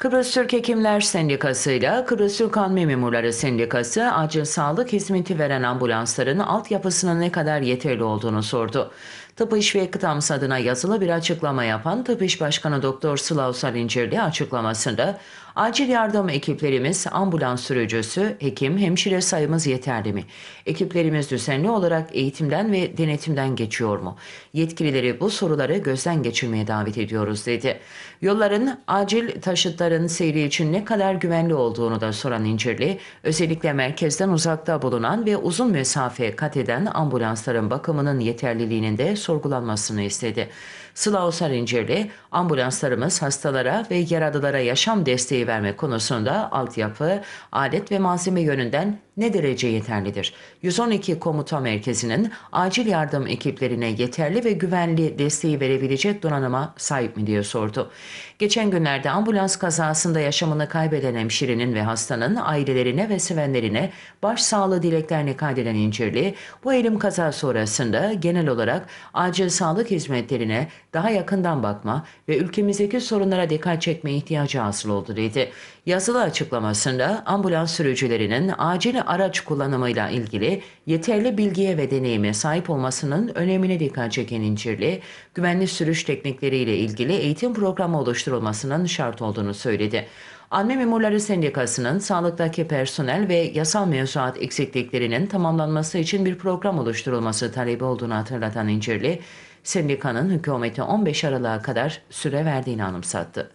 Kıbrıs Türk Hekimler Sendikası ile Kıbrıs Türk Kan Memurları Sendikası acil sağlık hizmeti veren ambulansların altyapısının ne kadar yeterli olduğunu sordu. Tıp İş ve Kıtams adına yazılı bir açıklama yapan Tıp İş Başkanı Doktor Sılav Salincirli açıklamasında acil yardım ekiplerimiz, ambulans sürücüsü, hekim, hemşire sayımız yeterli mi? Ekiplerimiz düzenli olarak eğitimden ve denetimden geçiyor mu? Yetkilileri bu soruları gözden geçirmeye davet ediyoruz dedi. Yolların acil taşıtları Arabaların seyri için ne kadar güvenli olduğunu da soran İncirli, özellikle merkezden uzakta bulunan ve uzun mesafe kat eden ambulansların bakımının yeterliliğinin de sorgulanmasını istedi. Sıla Sarıncirli, ambulanslarımız hastalara ve yaralılara yaşam desteği verme konusunda altyapı, alet ve malzeme yönünden ne derece yeterlidir? 112 Komuta Merkezi'nin acil yardım ekiplerine yeterli ve güvenli desteği verebilecek donanıma sahip mi diye sordu. Geçen günlerde ambulans kazasında yaşamını kaybeden hemşirenin ve hastanın ailelerine ve sevenlerine başsağlığı dileklerini kaydeden İncirli, bu elim kaza sonrasında genel olarak acil sağlık hizmetlerine daha yakından bakma ve ülkemizdeki sorunlara dikkat çekme ihtiyacı hasıl oldu dedi. Yazılı açıklamasında ambulans sürücülerinin acil araç kullanımıyla ilgili yeterli bilgiye ve deneyime sahip olmasının önemine dikkat çeken İncirli, güvenli sürüş teknikleriyle ilgili eğitim programı oluşturulmasının şart olduğunu söyledi. Anne Memurları Sendikası'nın sağlıktaki personel ve yasal mevzuat eksikliklerinin tamamlanması için bir program oluşturulması talebi olduğunu hatırlatan İncirli, sendikanın hükümeti 15 Aralık'a kadar süre verdiğini anımsattı.